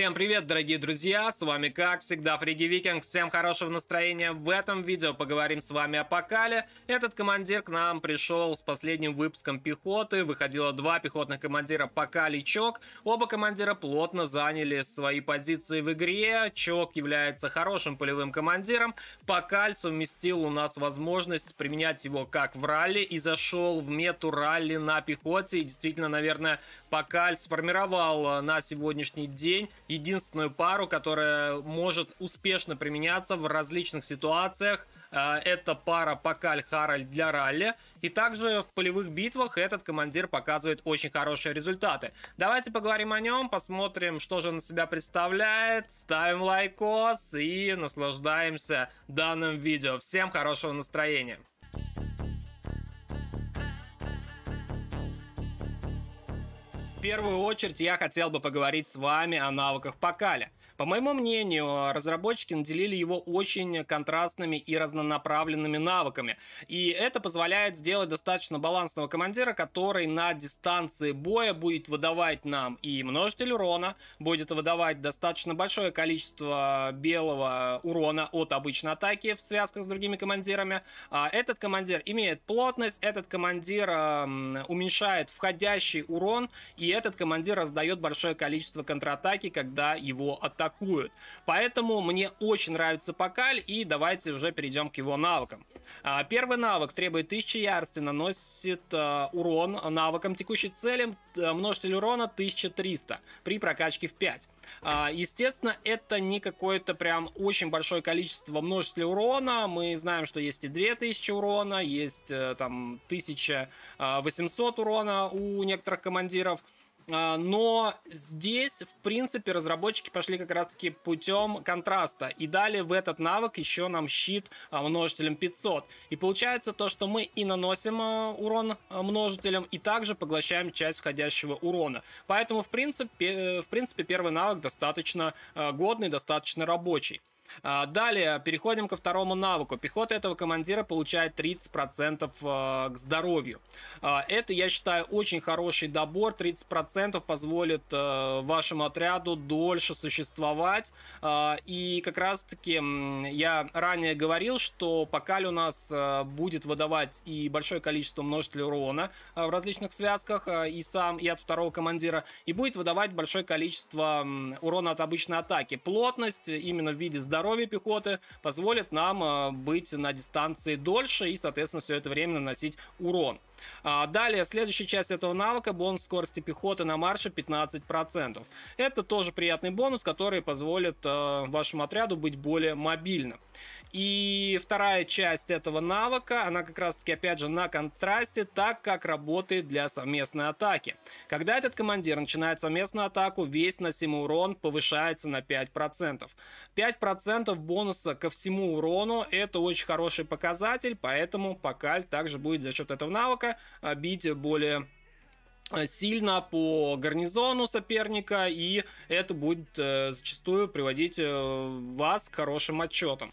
Всем привет, дорогие друзья, с вами как всегда Фриги Викинг, всем хорошего настроения, в этом видео поговорим с вами о Покале. Этот командир к нам пришел с последним выпуском пехоты, выходило два пехотных командира Покали и Чок, оба командира плотно заняли свои позиции в игре, Чок является хорошим полевым командиром, Покаль совместил у нас возможность применять его как в ралли и зашел в мету ралли на пехоте, и действительно, наверное, Покаль сформировал а, на сегодняшний день единственную пару, которая может успешно применяться в различных ситуациях. Э, это пара Пакаль-Харальд для ралли. И также в полевых битвах этот командир показывает очень хорошие результаты. Давайте поговорим о нем, посмотрим, что же он себя представляет. Ставим лайкос и наслаждаемся данным видео. Всем хорошего настроения! В первую очередь я хотел бы поговорить с вами о навыках Покаля. По моему мнению, разработчики наделили его очень контрастными и разнонаправленными навыками. И это позволяет сделать достаточно балансного командира, который на дистанции боя будет выдавать нам и множитель урона, будет выдавать достаточно большое количество белого урона от обычной атаки в связках с другими командирами. А этот командир имеет плотность, этот командир уменьшает входящий урон, и этот командир раздает большое количество контратаки, когда его атакуют атакуют. Поэтому мне очень нравится Покаль, и давайте уже перейдем к его навыкам. А, первый навык требует 1000 ярости, наносит а, урон навыкам текущей цели, э, множитель урона 1300 при прокачке в 5. А, естественно, это не какое-то прям очень большое количество множителя урона. Мы знаем, что есть и 2000 урона, есть э, там 1800 урона у некоторых командиров. А, но здесь, в принципе, разработчики пошли как раз-таки путем контраста и дали в этот навык еще нам щит а, множителем 500. И получается то, что мы и наносим а, урон множителем, и также поглощаем часть входящего урона. Поэтому, в принципе, э, в принципе первый навык достаточно годный, достаточно рабочий. А, далее переходим ко второму навыку. Пехота этого командира получает 30% а, к здоровью. А, это, я считаю, очень хороший добор. 30% позволит вашему отряду дольше существовать. И как раз-таки я ранее говорил, что Покаль у нас будет выдавать и большое количество множителей урона в различных связках, и сам, и от второго командира, и будет выдавать большое количество урона от обычной атаки. Плотность именно в виде здоровья здоровье пехоты позволит нам э, быть на дистанции дольше и, соответственно, все это время наносить урон. А далее, следующая часть этого навыка – бонус скорости пехоты на марше 15%. Это тоже приятный бонус, который позволит э, вашему отряду быть более мобильным. И вторая часть этого навыка, она как раз таки опять же на контрасте, так как работает для совместной атаки. Когда этот командир начинает совместную атаку, весь носимый урон повышается на 5%. 5% бонуса ко всему урону это очень хороший показатель, поэтому Покаль также будет за счет этого навыка а, бить более а, сильно по гарнизону соперника, и это будет э, зачастую приводить э, вас к хорошим отчетам.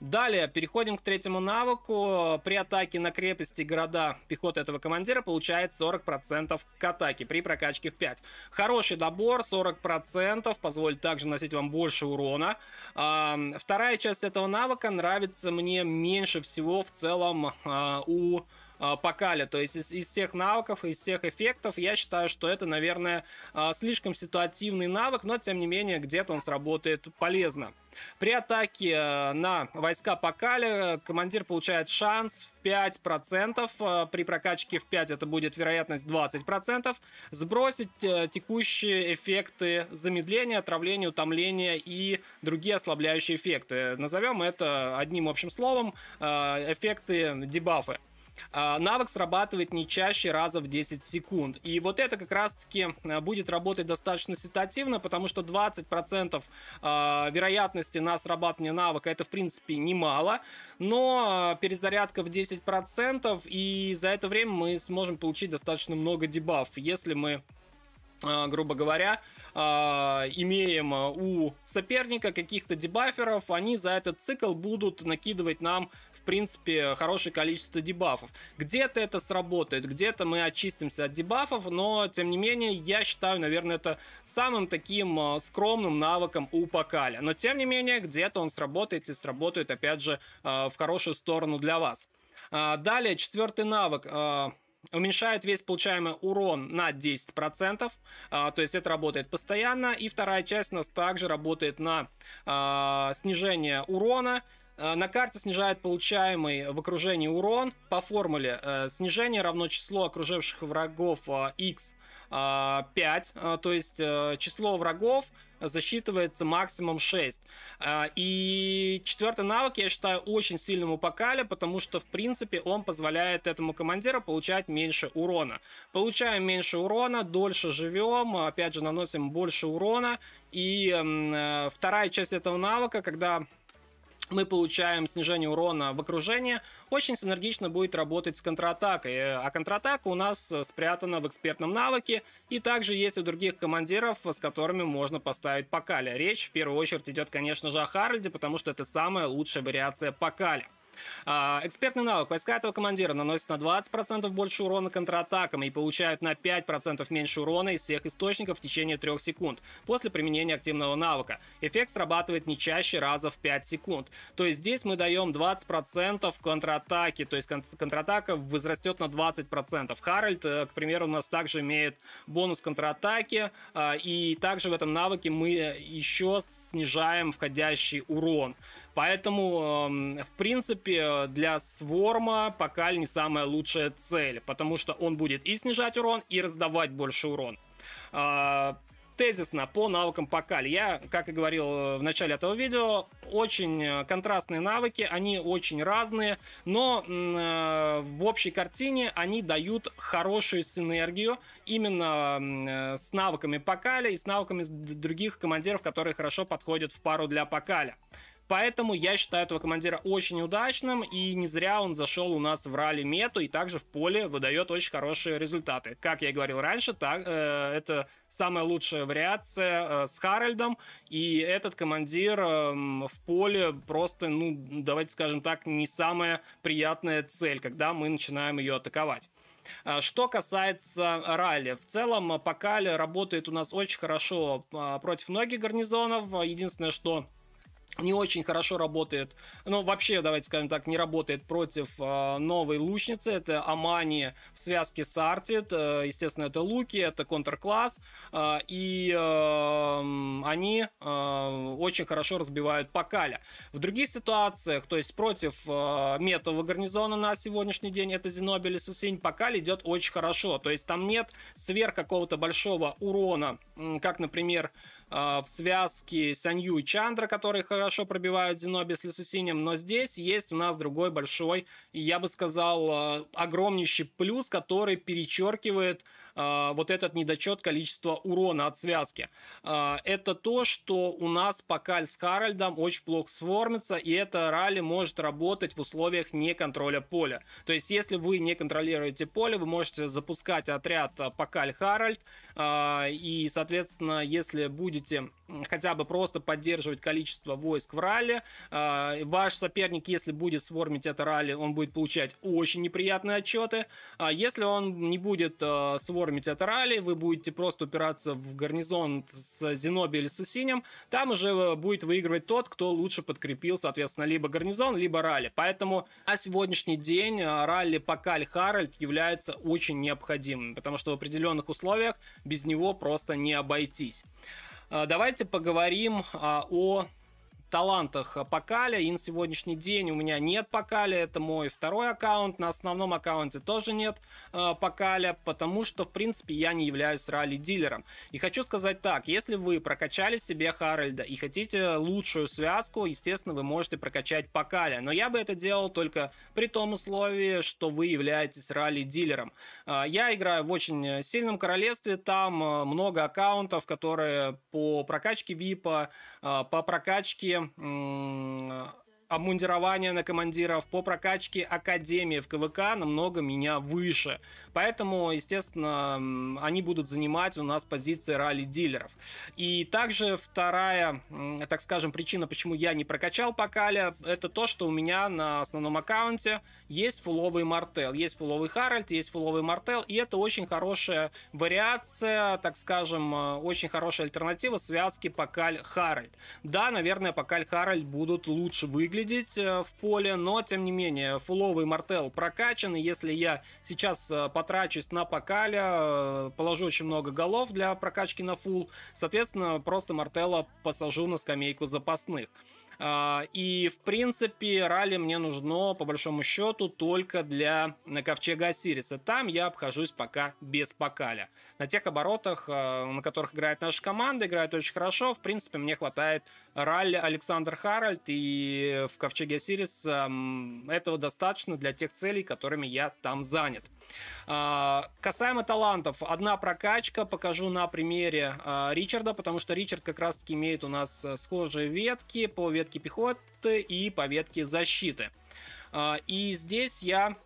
Далее переходим к третьему навыку. При атаке на крепости города пехота этого командира получает 40% к атаке при прокачке в 5. Хороший добор, 40% позволит также наносить вам больше урона. А, вторая часть этого навыка нравится мне меньше всего в целом а, у Э, Покаля. То есть из, из всех навыков, из всех эффектов, я считаю, что это, наверное, э, слишком ситуативный навык, но тем не менее где-то он сработает полезно. При атаке э, на войска Покали командир получает шанс в 5%, при прокачке в 5 это будет вероятность 20%, сбросить текущие эффекты замедления, отравления, утомления и другие ослабляющие эффекты. Назовем это одним общим словом эффекты дебафы. А, навык срабатывает не чаще раза в 10 секунд. И вот это как раз-таки а, будет работать достаточно ситуативно, потому что 20% а, вероятности на срабатывание навыка это в принципе немало, но перезарядка в 10% и за это время мы сможем получить достаточно много дебаф, если мы грубо говоря, имеем у соперника каких-то дебаферов, они за этот цикл будут накидывать нам в принципе, хорошее количество дебафов. Где-то это сработает, где-то мы очистимся от дебафов, но, тем не менее, я считаю, наверное, это самым таким а, скромным навыком у Покаля. Но, тем не менее, где-то он сработает и сработает, опять же, а, в хорошую сторону для вас. А, далее, четвертый навык уменьшает весь получаемый урон на 10%, а, то есть это работает постоянно. И вторая часть у нас также работает на снижение урона Э, на карте снижает получаемый в окружении урон. По формуле э, снижение равно число окруживших врагов x э, 5, то есть число врагов засчитывается максимум 6. И четвертый навык, я считаю, очень сильным у Покаля, потому что, в принципе, он позволяет этому командиру получать меньше урона. Получаем меньше урона, дольше живем, опять же, наносим больше урона. И вторая часть этого навыка, когда мы получаем снижение урона в окружении, очень синергично будет работать с контратакой. Э, а контратака у нас э, спрятана в экспертном навыке, и также есть у других командиров, э, с которыми можно поставить Пакаля. Речь в первую очередь идет, конечно же, о Харальде, потому что это самая лучшая вариация Пакаля. А, экспертный навык. Войска этого командира наносят на 20% больше урона контратакам и получают на 5% меньше урона из всех источников в течение 3 секунд после применения активного навыка. Эффект срабатывает не чаще раза в 5 секунд. То есть здесь мы даем 20% контратаки, то есть контратака возрастет на 20%. Харальд, э, к примеру, у нас также имеет бонус контратаки, а, и также в этом навыке мы э, еще снижаем входящий урон. Поэтому, эм, в принципе, для Сворма пока не самая лучшая цель, потому что он будет и снижать урон, и раздавать больше урон а, тезисно по навыкам Покали. Я, как и говорил э, в начале этого видео, очень э, контрастные навыки, они очень разные, но э, в общей картине они дают хорошую синергию именно с навыками Покаля и с навыками других командиров, которые хорошо подходят в пару для Покаля. Поэтому я считаю этого командира очень удачным, и не зря он зашел у нас в ралли мету и также в поле выдает очень хорошие результаты. Как я и говорил раньше, так, э, это самая лучшая вариация э, с Харальдом, и этот командир э, в поле просто, ну, давайте скажем так, не самая приятная цель, когда мы начинаем ее атаковать. Э, что касается ралли, в целом э, Покаль работает у нас очень хорошо э, против многих гарнизонов. Единственное, что не очень хорошо работает, ну вообще, давайте скажем так, не работает против э, новой лучницы, это Амани в связке с Артит, э, естественно, это Луки, это контркласс, э, и э, они э, очень хорошо разбивают Пакаля. В других ситуациях, то есть против э, метового гарнизона на сегодняшний день, это Зенобель и Сусень, Пакаль идет очень хорошо, то есть там нет сверх какого-то большого урона, как, например, Э, в связке Санью и Чандра, которые хорошо пробивают Зиноби с Лисусинем, но здесь есть у нас другой большой, я бы сказал, э, огромнейший плюс, который перечеркивает а, вот этот недочет количества урона от связки. А, это то, что у нас Покаль с Харальдом очень плохо сформится, и это ралли может работать в условиях неконтроля поля. То есть, если вы не контролируете поле, вы можете запускать отряд а, Покаль Харальд, и, соответственно, если будете хотя бы просто поддерживать количество войск в ралли, ваш соперник, если будет сформить это ралли, он будет получать очень неприятные отчеты. Если он не будет сформить оформить это ралли, вы будете просто упираться в гарнизон с Зеноби или с Усинем, там уже э, будет выигрывать тот, кто лучше подкрепил, соответственно, либо гарнизон, либо ралли. Поэтому на сегодняшний день э, ралли Покаль Харальд является очень необходимым, потому что в определенных условиях без него просто не обойтись. Э, давайте поговорим о талантах Покаля. И на сегодняшний день у меня нет Покаля. Это мой второй аккаунт. На основном аккаунте тоже нет э, Покаля, потому что, в принципе, я не являюсь ралли-дилером. И хочу сказать так, если вы прокачали себе Харальда и хотите лучшую связку, естественно, вы можете прокачать Покаля. Но я бы это делал только при том условии, что вы являетесь ралли-дилером. Э, я играю в очень сильном королевстве, там э, много аккаунтов, которые по прокачке ВИПа, а, по прокачке обмундирование на командиров, по прокачке академии в КВК намного меня выше. Поэтому, естественно, они будут занимать у нас позиции ралли-дилеров. И также вторая, так скажем, причина, почему я не прокачал Покаля, это то, что у меня на основном аккаунте есть фуловый Мартел, есть фуловый Харальд, есть фуловый Мартел, и это очень хорошая вариация, так скажем, э, очень хорошая альтернатива связки Покаль-Харальд. Да, наверное, Покаль-Харальд будут лучше выглядеть, выглядеть э, в поле, но тем не менее фуловый мартел прокачан, и если я сейчас э, потрачусь на покаля, э, положу очень много голов для прокачки на фул, соответственно, просто мартела посажу на скамейку запасных. А, и, в принципе, ралли мне нужно, по большому счету, только для на ковчега Сириса, Там я обхожусь пока без покаля. На тех оборотах, на которых играет наша команда, играет очень хорошо. В принципе, мне хватает Ралли Александр Харальд и в Ковчеге Сирис эм, этого достаточно для тех целей, которыми я там занят. А, касаемо талантов, одна прокачка, покажу на примере а, Ричарда, потому что Ричард как раз-таки имеет у нас э, схожие ветки по ветке пехоты и по ветке защиты. А, и здесь я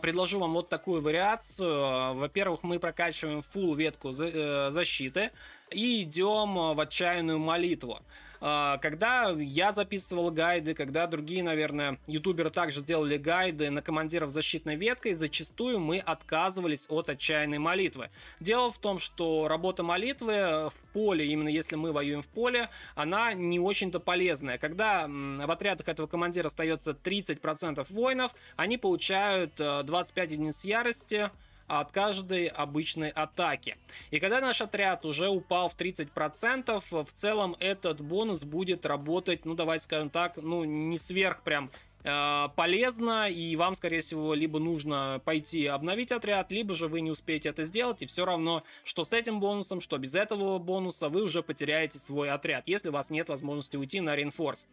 предложу вам вот такую вариацию. Во-первых, мы прокачиваем full ветку э, защиты и идем э, в отчаянную молитву. А, когда я записывал гайды, когда другие, наверное, ютуберы также делали гайды на командиров защитной веткой, зачастую мы отказывались от отчаянной молитвы. Дело в том, что работа молитвы э, в поле, именно если мы воюем в поле, она не очень-то полезная. Когда в отрядах этого командира остается 30% воинов, они получают 25 э, единиц ярости, от каждой обычной атаки. И когда наш отряд уже упал в 30%, в целом этот бонус будет работать, ну давайте скажем так, ну не сверх прям Э, полезно, и вам, скорее всего, либо нужно пойти обновить отряд, либо же вы не успеете это сделать, и все равно, что с этим бонусом, что без этого бонуса, вы уже потеряете свой отряд, если у вас нет возможности уйти на Reinforce.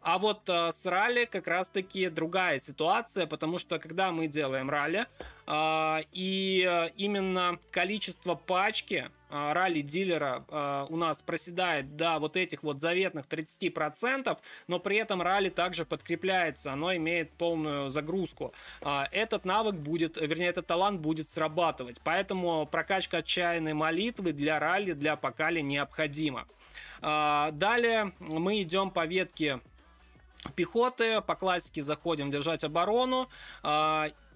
А вот э, с ралли как раз-таки другая ситуация, потому что когда мы делаем ралли, э, и э, именно количество пачки, а, ралли-дилера а, у нас проседает до вот этих вот заветных 30%, но при этом ралли также подкрепляется, оно имеет полную загрузку. А, этот навык будет, вернее, этот талант будет срабатывать, поэтому прокачка отчаянной молитвы для ралли, для покали необходима. Далее мы идем по ветке пехоты, по классике заходим держать оборону,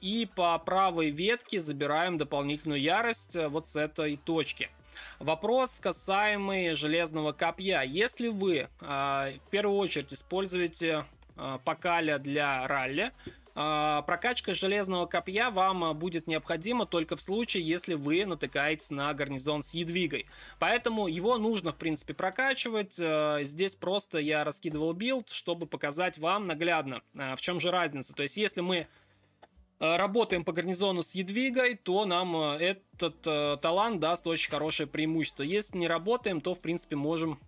и по правой ветке забираем дополнительную ярость э, вот с этой точки – Вопрос, касаемый железного копья. Если вы а, в первую очередь используете а, покаля для ралли, а, Прокачка железного копья вам будет необходима только в случае, если вы натыкаетесь на гарнизон с едвигой. Поэтому его нужно, в принципе, прокачивать. Здесь просто я раскидывал билд, чтобы показать вам наглядно, в чем же разница. То есть, если мы Э, работаем по гарнизону с Едвигой, то нам э, этот э, талант даст очень хорошее преимущество. Если не работаем, то, в принципе, можем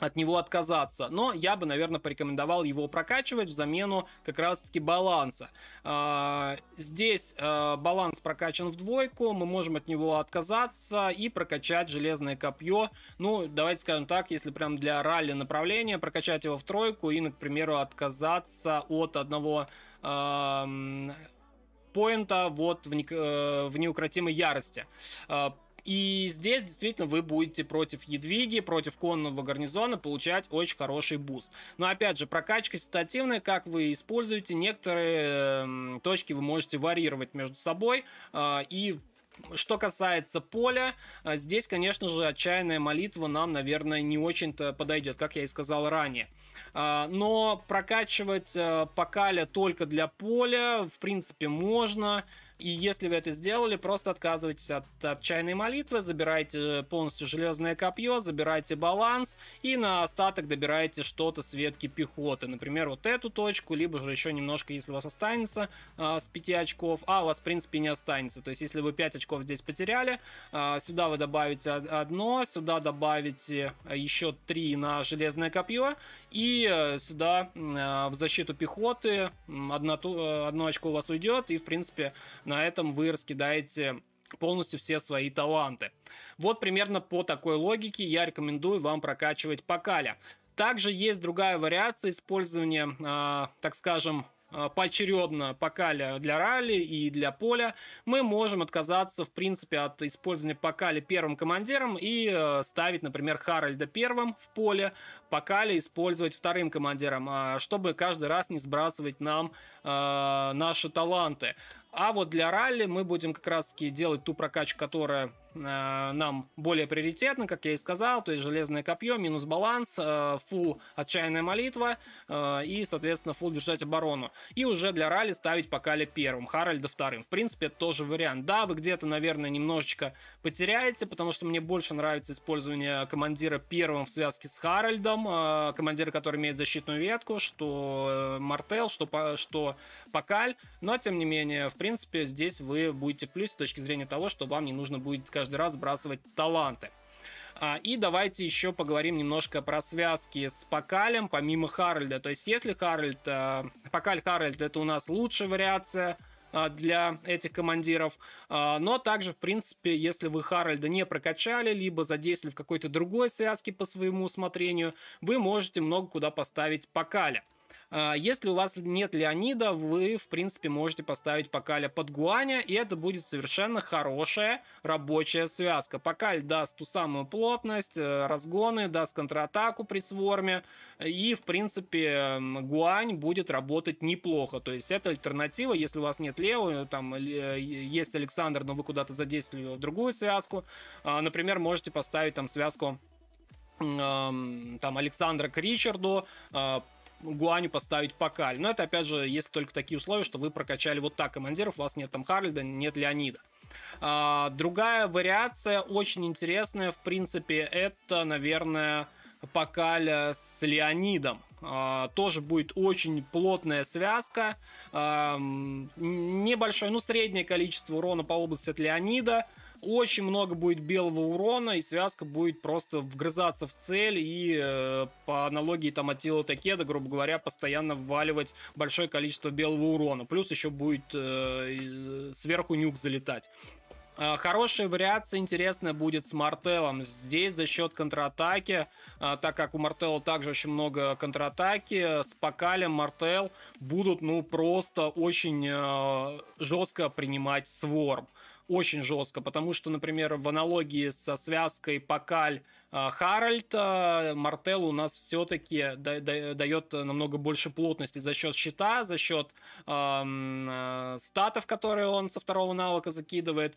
от него отказаться. Но я бы, наверное, порекомендовал его прокачивать в замену как раз-таки баланса. А, здесь баланс прокачан в двойку, мы можем от него отказаться и прокачать железное копье. Ну, давайте скажем так, если прям для ралли направления, прокачать его в тройку и, например, отказаться от одного Поинта вот в, э, в неукротимой ярости. Э, и здесь действительно вы будете против Едвиги, против конного гарнизона получать очень хороший буст. Но опять же, прокачка ситуативная, как вы используете, некоторые эм, точки вы можете варьировать между собой. Э, и что касается поля, э, здесь, конечно же, отчаянная молитва нам, наверное, не очень-то подойдет, как я и сказал ранее. А, но прокачивать э, Покаля только для поля, в принципе, можно. И если вы это сделали, просто отказывайтесь от отчаянной молитвы, забирайте э, полностью железное копье, забирайте баланс и на остаток добирайте что-то с ветки пехоты. Например, вот эту точку, либо же еще немножко, если у вас останется э, с 5 очков, а у вас в принципе не останется. То есть, если вы 5 очков здесь потеряли, э, сюда вы добавите одно, сюда добавите э, еще 3 на железное копье, и э, сюда э, в защиту пехоты одно, э, одно очко у вас уйдет, и, в принципе, на этом вы раскидаете полностью все свои таланты. Вот примерно по такой логике я рекомендую вам прокачивать Покаля. Также есть другая вариация использования, э, так скажем, Э, поочередно покаля для ралли и для поля, мы можем отказаться, в принципе, от использования покали первым командиром и э, ставить, например, Харальда первым в поле, покали использовать вторым командиром, а, чтобы каждый раз не сбрасывать нам э, наши таланты. А вот для ралли мы будем как раз-таки делать ту прокачку, которая Э, нам более приоритетно, как я и сказал, то есть железное копье, минус баланс, э, фул отчаянная молитва э, и, соответственно, фул держать оборону. И уже для ралли ставить Покали первым, Харальда вторым. В принципе, это тоже вариант. Да, вы где-то, наверное, немножечко потеряете, потому что мне больше нравится использование командира первым в связке с Харальдом, командира, который имеет защитную ветку, что Мартел, что, что Покаль, но, тем не менее, в принципе, здесь вы будете в плюсе с точки зрения того, что вам не нужно будет каждый раз сбрасывать таланты. А, и давайте еще поговорим немножко про связки с Покалем, помимо Харальда. То есть, если Харальд... А, Покаль Харальд — это у нас лучшая вариация а, для этих командиров. Но также, в принципе, если вы Харальда не прокачали, либо задействовали в какой-то другой связке по своему усмотрению, вы можете много куда поставить Покаля. А, если у вас нет Леонида, вы, в принципе, можете поставить Покаля под Гуаня, и это будет совершенно хорошая рабочая связка. Покаль даст ту самую плотность, э, разгоны, даст контратаку при сворме, и, в принципе, Гуань будет работать неплохо. То есть это альтернатива, если у вас нет Лео, э, там э, есть Александр, но вы куда-то задействовали его в другую связку. А, например, можете поставить там связку там Александра к Ричарду, а, Гуаню поставить Покаль. Но это, опять же, если только такие условия, что вы прокачали вот так командиров, у вас нет там Харлида, нет Леонида. А, другая вариация, очень интересная, в принципе, это, наверное, Покаля э, с Леонидом. А, тоже будет очень плотная связка. А, небольшое, ну, среднее количество урона по области от Леонида – очень много будет белого урона, и связка будет просто вгрызаться в цель и э, по аналогии там Атила Такеда, грубо говоря, постоянно вваливать большое количество белого урона. Плюс еще будет э, сверху нюк залетать. Э, хорошая вариация, интересная будет с Мартеллом. Здесь за счет контратаки, э, так как у Мартелла также очень много контратаки, э, с Покалем Мартел будут ну просто очень жестко принимать сворм очень жестко, потому что, например, в аналогии со связкой Покаль а, Харальд а, Мартел у нас все-таки дает намного больше плотности за счет щита, за счет э, а, статов, которые он со второго навыка закидывает.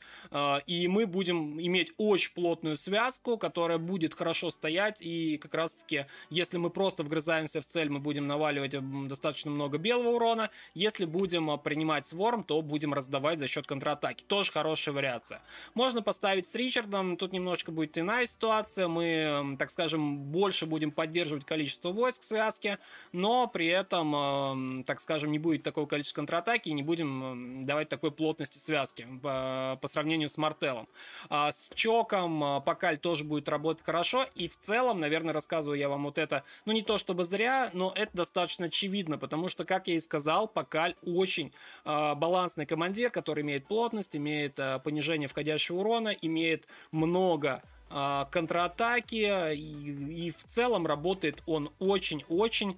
И мы будем иметь очень плотную связку, которая будет хорошо стоять. И как раз-таки, если мы просто вгрызаемся в цель, мы будем наваливать достаточно много белого урона. Если будем принимать сворм, то будем раздавать за счет контратаки. Тоже хорошая вариация. Можно поставить с Ричардом. Тут немножко будет иная ситуация. Мы Эм, так скажем, больше будем поддерживать количество войск в связке, но при этом, эм, так скажем, не будет такого количества контратаки и не будем эм, давать такой плотности связки э, по, сравнению с Мартеллом. А с Чоком э, Покаль тоже будет работать хорошо, и в целом, наверное, рассказываю я вам вот это, ну не то чтобы зря, но это достаточно очевидно, потому что, как я и сказал, Покаль очень э, балансный командир, который имеет плотность, имеет понижение входящего урона, имеет много Э, контратаки, и, и в целом работает он очень-очень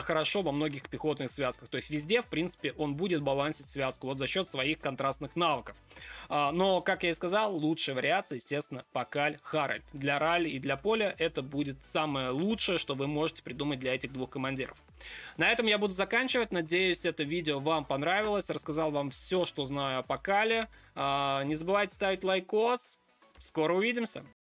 хорошо во многих пехотных связках. То есть везде, в принципе, он будет балансить связку вот за счет своих контрастных навыков. А, но, как я и сказал, лучшая вариация, естественно, Покаль Харальд. Для ралли и для поля это будет самое лучшее, что вы можете придумать для этих двух командиров. На этом я буду заканчивать. Надеюсь, это видео вам понравилось. Рассказал вам все, что знаю о Покале а, Не забывайте ставить лайкос. Скоро увидимся.